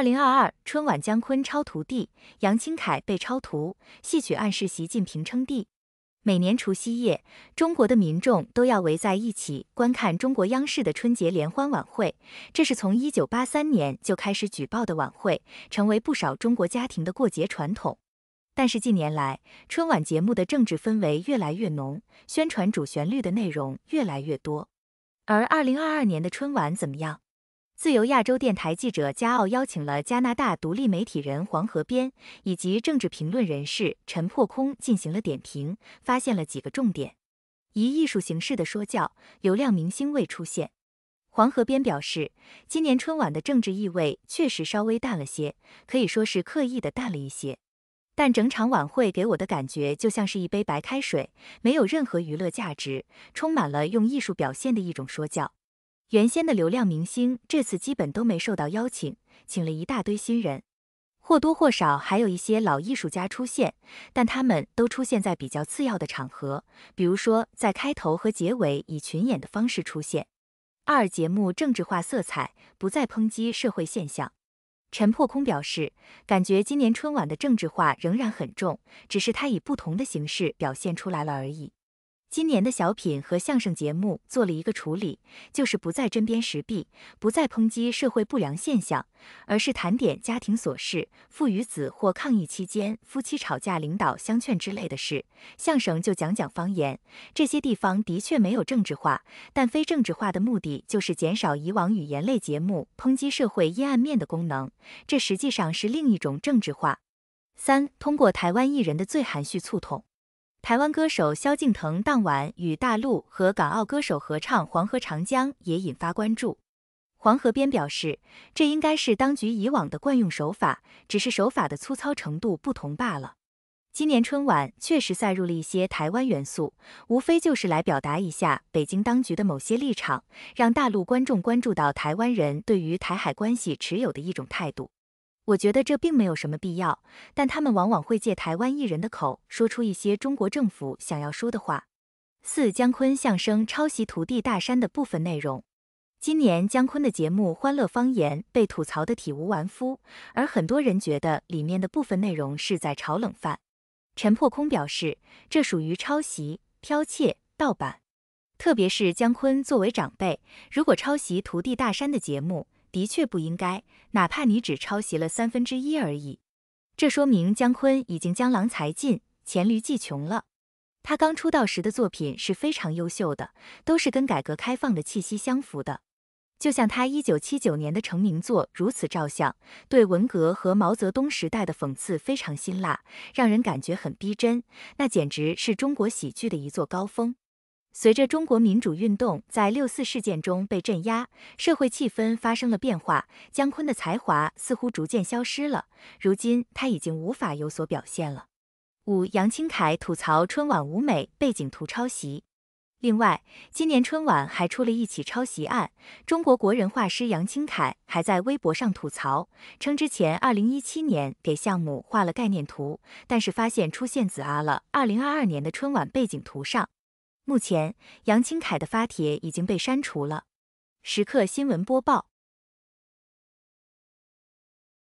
二零二二春晚，姜昆抄徒弟，杨清凯被抄图，戏曲暗示习近平称帝。每年除夕夜，中国的民众都要围在一起观看中国央视的春节联欢晚会，这是从一九八三年就开始举办的晚会，成为不少中国家庭的过节传统。但是近年来，春晚节目的政治氛围越来越浓，宣传主旋律的内容越来越多。而二零二二年的春晚怎么样？自由亚洲电台记者加奥邀请了加拿大独立媒体人黄河边以及政治评论人士陈破空进行了点评，发现了几个重点：一、艺术形式的说教，流量明星未出现。黄河边表示，今年春晚的政治意味确实稍微淡了些，可以说是刻意的淡了一些。但整场晚会给我的感觉就像是一杯白开水，没有任何娱乐价值，充满了用艺术表现的一种说教。原先的流量明星这次基本都没受到邀请，请了一大堆新人，或多或少还有一些老艺术家出现，但他们都出现在比较次要的场合，比如说在开头和结尾以群演的方式出现。二节目政治化色彩不再抨击社会现象，陈破空表示，感觉今年春晚的政治化仍然很重，只是它以不同的形式表现出来了而已。今年的小品和相声节目做了一个处理，就是不再针砭时弊，不再抨击社会不良现象，而是谈点家庭琐事、父与子或抗疫期间夫妻吵架、领导相劝之类的事。相声就讲讲方言，这些地方的确没有政治化，但非政治化的目的就是减少以往语言类节目抨击社会阴暗面的功能，这实际上是另一种政治化。三，通过台湾艺人的最含蓄促统。台湾歌手萧敬腾当晚与大陆和港澳歌手合唱《黄河长江》，也引发关注。黄河边表示，这应该是当局以往的惯用手法，只是手法的粗糙程度不同罢了。今年春晚确实塞入了一些台湾元素，无非就是来表达一下北京当局的某些立场，让大陆观众关注到台湾人对于台海关系持有的一种态度。我觉得这并没有什么必要，但他们往往会借台湾艺人的口说出一些中国政府想要说的话。四姜昆相声抄袭徒弟大山的部分内容。今年姜昆的节目《欢乐方言》被吐槽得体无完肤，而很多人觉得里面的部分内容是在炒冷饭。陈破空表示，这属于抄袭、剽窃、盗版，特别是姜昆作为长辈，如果抄袭徒弟大山的节目。的确不应该，哪怕你只抄袭了三分之一而已。这说明姜昆已经将狼才尽，黔驴技穷了。他刚出道时的作品是非常优秀的，都是跟改革开放的气息相符的。就像他一九七九年的成名作《如此照相》，对文革和毛泽东时代的讽刺非常辛辣，让人感觉很逼真。那简直是中国喜剧的一座高峰。随着中国民主运动在六四事件中被镇压，社会气氛发生了变化，姜昆的才华似乎逐渐消失了。如今他已经无法有所表现了。五杨清凯吐槽春晚舞美背景图抄袭。另外，今年春晚还出了一起抄袭案，中国国人画师杨清凯还在微博上吐槽，称之前二零一七年给项目画了概念图，但是发现出现子啊了二零二二年的春晚背景图上。目前，杨清凯的发帖已经被删除了。时刻新闻播报。